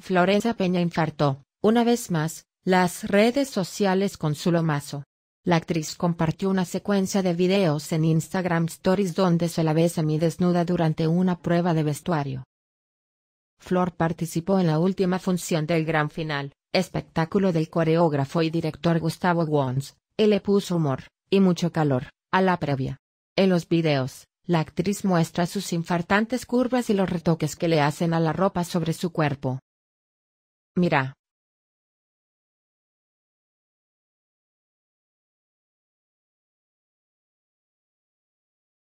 Florencia Peña infartó, una vez más, las redes sociales con su lomazo. La actriz compartió una secuencia de videos en Instagram Stories donde se la ve desnuda durante una prueba de vestuario. Flor participó en la última función del Gran Final, espectáculo del coreógrafo y director Gustavo Wons, y le puso humor, y mucho calor, a la previa. En los videos, la actriz muestra sus infartantes curvas y los retoques que le hacen a la ropa sobre su cuerpo. Mira.